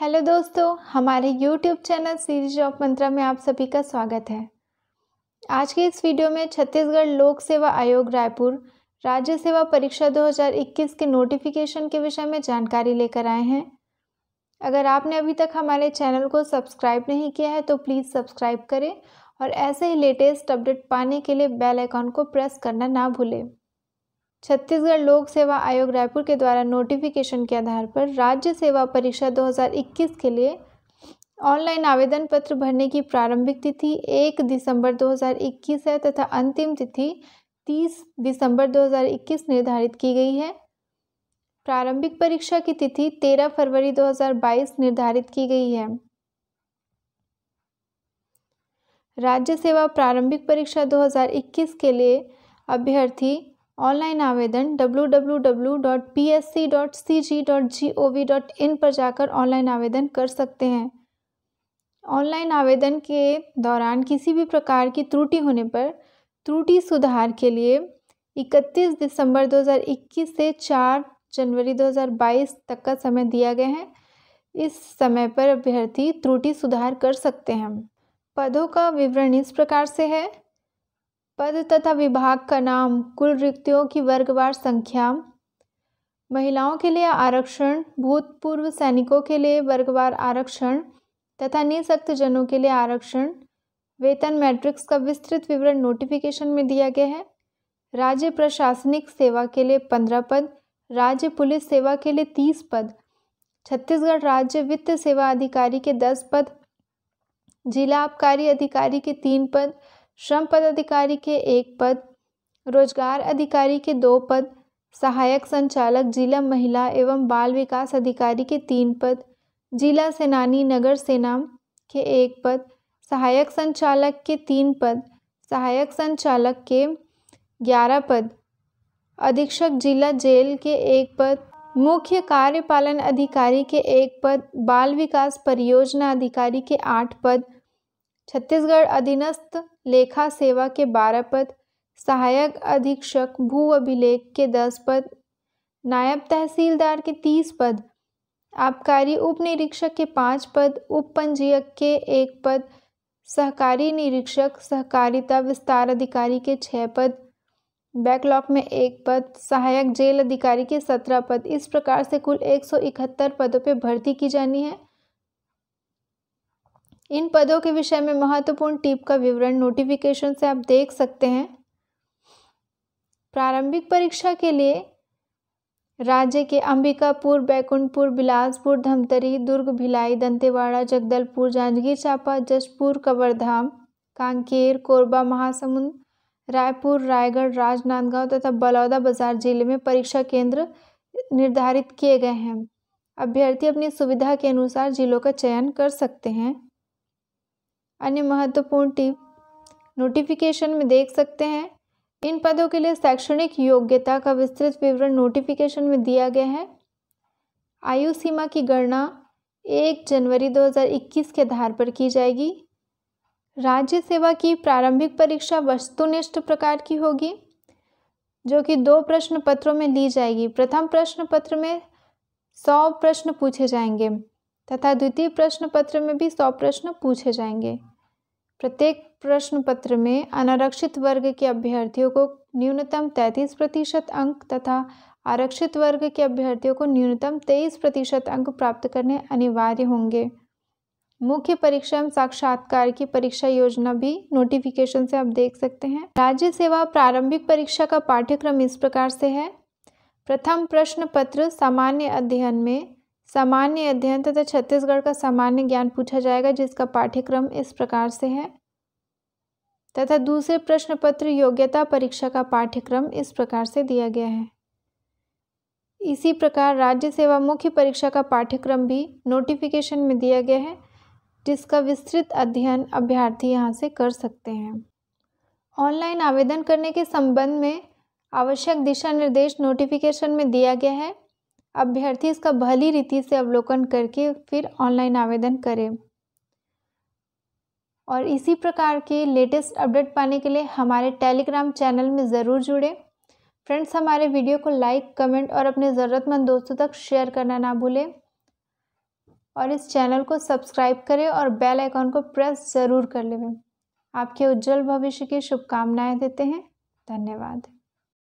hello दोस्तों हमारे YouTube channel series of Mantra में आप सभी का स्वागत है आज के इस वीडियो में छत्तीसगढ़ लोक सेवा आयोग रायपुर राज्य सेवा परीक्षा 2021 के नोटिफिकेशन के विषय में जानकारी लेकर आए हैं अगर आपने अभी तक हमारे चैनल को सब्सक्राइब नहीं किया है तो प्लीज़ सब्सक्राइब करें और ऐसे ही लेटेस्ट अपडेट पाने के लिए बेल आइकॉन को प्रेस करना ना भूलें छत्तीसगढ़ लोक सेवा आयोग रायपुर के द्वारा नोटिफिकेशन के आधार पर राज्य सेवा परीक्षा 2021 के लिए ऑनलाइन आवेदन पत्र भरने की प्रारंभिक तिथि 1 दिसंबर 2021 है तथा अंतिम तिथि 30 दिसंबर 2021 निर्धारित की गई है प्रारंभिक परीक्षा की तिथि 13 फरवरी 2022 निर्धारित की गई है राज्य सेवा प्रारंभिक परीक्षा 2021 के लिए अभ्यर्थी ऑनलाइन आवेदन www.psc.cg.gov.in पर जाकर ऑनलाइन आवेदन कर सकते हैं ऑनलाइन आवेदन के दौरान किसी भी प्रकार की त्रुटि होने पर त्रुटि सुधार के लिए 31 दिसंबर 2021 से 4 जनवरी 2022 तक का समय दिया गया है इस समय पर अभ्यर्थी त्रुटि सुधार कर सकते हैं पदों का विवरण इस प्रकार से है पद तथा विभाग का नाम कुल रिक्तियों की वर्गवार संख्या महिलाओं के लिए आरक्षण भूतपूर्व सैनिकों के लिए वर्गवार आरक्षण तथा जनों के लिए आरक्षण वेतन मैट्रिक्स का विस्तृत विवरण नोटिफिकेशन में दिया गया है राज्य प्रशासनिक सेवा के लिए पंद्रह पद राज्य पुलिस सेवा के लिए तीस पद छत्तीसगढ़ राज्य वित्त सेवा अधिकारी के दस पद जिला आबकारी अधिकारी के तीन पद श्रम पदाधिकारी के एक पद रोजगार अधिकारी के दो पद सहायक संचालक जिला महिला एवं बाल विकास अधिकारी के तीन पद जिला सेनानी नगर सेना के एक पद सहायक संचालक के तीन पद सहायक संचालक के ग्यारह पद अधीक्षक जिला जेल के एक पद मुख्य कार्यपालन अधिकारी के एक पद बाल विकास परियोजना अधिकारी के आठ पद छत्तीसगढ़ अधीनस्थ लेखा सेवा के बारह पद सहायक अधीक्षक भू अभिलेख के दस पद नायब तहसीलदार के तीस पद आबकारी उप निरीक्षक के पाँच पद उप पंजीयक के एक पद सहकारी निरीक्षक सहकारिता विस्तार अधिकारी के छः पद बैकलॉग में एक पद सहायक जेल अधिकारी के सत्रह पद इस प्रकार से कुल एक सौ इकहत्तर पदों पर भर्ती की जानी है इन पदों के विषय में महत्वपूर्ण टिप का विवरण नोटिफिकेशन से आप देख सकते हैं प्रारंभिक परीक्षा के लिए राज्य के अंबिकापुर बैकुंठपुर बिलासपुर धमतरी दुर्ग भिलाई दंतेवाड़ा जगदलपुर जांजगीर चांपा जशपुर कवरधाम कांकेर कोरबा महासमुंद रायपुर रायगढ़ राजनांदगांव तथा बलौदाबाजार जिले में परीक्षा केंद्र निर्धारित किए गए हैं अभ्यर्थी अपनी सुविधा के अनुसार जिलों का चयन कर सकते हैं अन्य महत्वपूर्ण टिप नोटिफिकेशन में देख सकते हैं इन पदों के लिए शैक्षणिक योग्यता का विस्तृत विवरण नोटिफिकेशन में दिया गया है आयु सीमा की गणना एक जनवरी 2021 के आधार पर की जाएगी राज्य सेवा की प्रारंभिक परीक्षा वस्तुनिष्ठ प्रकार की होगी जो कि दो प्रश्न पत्रों में ली जाएगी प्रथम प्रश्न पत्र में सौ प्रश्न पूछे जाएंगे तथा द्वितीय प्रश्न पत्र में भी सौ प्रश्न पूछे जाएंगे प्रत्येक प्रश्न पत्र में अनारक्षित वर्ग के अभ्यर्थियों को न्यूनतम तैंतीस प्रतिशत अंक तथा आरक्षित वर्ग के अभ्यर्थियों को न्यूनतम तेईस प्रतिशत अंक प्राप्त करने अनिवार्य होंगे मुख्य परीक्षा एवं साक्षात्कार की परीक्षा योजना भी नोटिफिकेशन से आप देख सकते हैं राज्य सेवा प्रारंभिक परीक्षा का पाठ्यक्रम इस प्रकार से है प्रथम प्रश्न पत्र सामान्य अध्ययन में सामान्य अध्ययन तथा तो छत्तीसगढ़ का सामान्य ज्ञान पूछा जाएगा जिसका पाठ्यक्रम इस प्रकार से है तथा दूसरे प्रश्न पत्र योग्यता परीक्षा का पाठ्यक्रम इस प्रकार से दिया गया है इसी प्रकार राज्य सेवा मुख्य परीक्षा का पाठ्यक्रम भी नोटिफिकेशन में दिया गया है जिसका विस्तृत अध्ययन अभ्यर्थी यहाँ से कर सकते हैं ऑनलाइन आवेदन करने के संबंध में आवश्यक दिशा निर्देश नोटिफिकेशन में दिया गया है अभ्यर्थी इसका भली रीति से अवलोकन करके फिर ऑनलाइन आवेदन करें और इसी प्रकार के लेटेस्ट अपडेट पाने के लिए हमारे टेलीग्राम चैनल में ज़रूर जुड़ें फ्रेंड्स हमारे वीडियो को लाइक कमेंट और अपने ज़रूरतमंद दोस्तों तक शेयर करना ना भूलें और इस चैनल को सब्सक्राइब करें और बेल आइकॉन को प्रेस ज़रूर कर लेवें आपके उज्जवल भविष्य की शुभकामनाएं देते हैं धन्यवाद